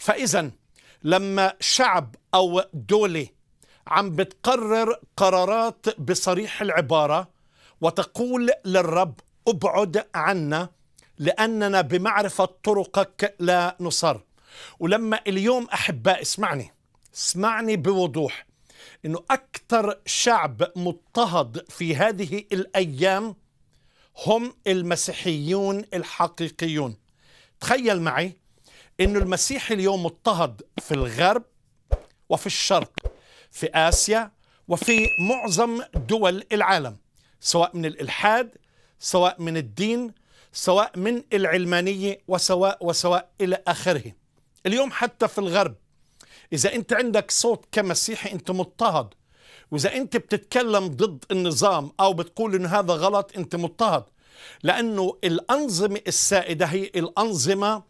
فإذا لما شعب أو دولة عم بتقرر قرارات بصريح العبارة وتقول للرب ابعد عنا لأننا بمعرفة طرقك لا نصر ولما اليوم أحباء اسمعني اسمعني بوضوح أنه أكثر شعب مضطهد في هذه الأيام هم المسيحيون الحقيقيون تخيل معي انه المسيح اليوم مضطهد في الغرب وفي الشرق في اسيا وفي معظم دول العالم سواء من الالحاد سواء من الدين سواء من العلمانيه وسواء وسواء الى اخره اليوم حتى في الغرب اذا انت عندك صوت كمسيحي انت مضطهد واذا انت بتتكلم ضد النظام او بتقول انه هذا غلط انت مضطهد لانه الانظمه السائده هي الانظمه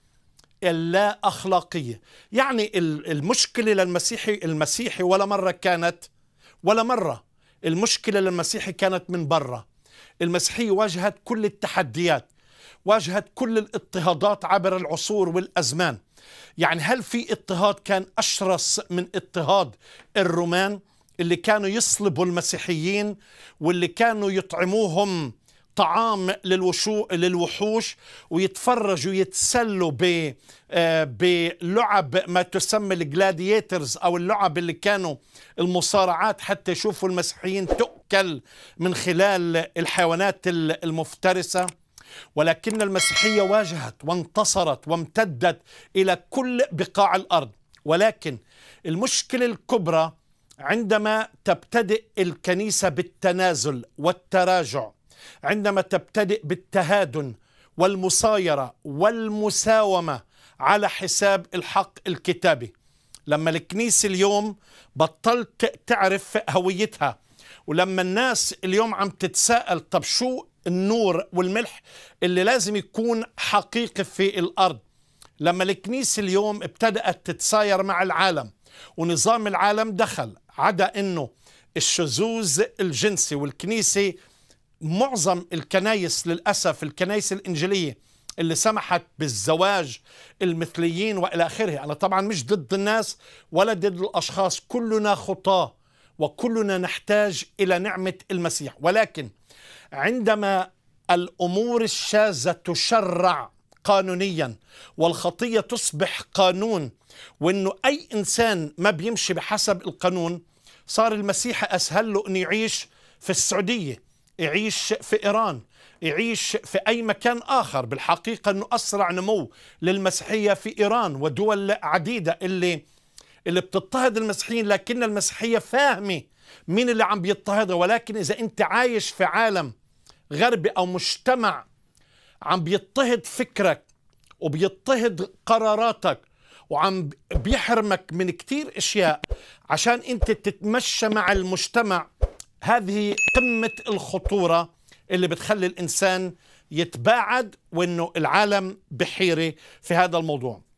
اللا أخلاقية يعني المشكلة للمسيحي المسيحي ولا مرة كانت ولا مرة المشكلة للمسيحي كانت من برا المسيحية واجهت كل التحديات واجهت كل الاضطهادات عبر العصور والأزمان يعني هل في اضطهاد كان أشرس من اضطهاد الرومان اللي كانوا يصلبوا المسيحيين واللي كانوا يطعموهم طعام للوشو للوحوش ويتفرجوا ويتسلوا ب آه، بلعب ما تسمى الجلاديترز او اللعب اللي كانوا المصارعات حتى يشوفوا المسيحيين تؤكل من خلال الحيوانات المفترسه ولكن المسيحيه واجهت وانتصرت وامتدت الى كل بقاع الارض ولكن المشكله الكبرى عندما تبتدئ الكنيسه بالتنازل والتراجع عندما تبتدئ بالتهادن والمصايرة والمساومة على حساب الحق الكتابي لما الكنيسة اليوم بطلت تعرف هويتها ولما الناس اليوم عم تتساءل طب شو النور والملح اللي لازم يكون حقيقي في الأرض لما الكنيسة اليوم ابتدأت تتساير مع العالم ونظام العالم دخل عدا أنه الشذوذ الجنسي والكنيسة معظم الكنايس للأسف الكنايس الإنجيلية اللي سمحت بالزواج المثليين وإلى آخره أنا طبعا مش ضد الناس ولا ضد الأشخاص كلنا خطاه وكلنا نحتاج إلى نعمة المسيح ولكن عندما الأمور الشاذة تشرع قانونيا والخطية تصبح قانون وأنه أي إنسان ما بيمشي بحسب القانون صار المسيح أسهل له أن يعيش في السعودية يعيش في إيران يعيش في أي مكان آخر بالحقيقة أنه أسرع نمو للمسيحية في إيران ودول عديدة اللي اللي بتضطهد المسيحيين لكن المسيحية فاهمة مين اللي عم بيضطهدها ولكن إذا أنت عايش في عالم غربي أو مجتمع عم بيضطهد فكرك وبيضطهد قراراتك وعم بيحرمك من كتير اشياء عشان انت تتمشى مع المجتمع هذه قمة الخطورة اللي بتخلي الإنسان يتباعد وأنه العالم بحيرة في هذا الموضوع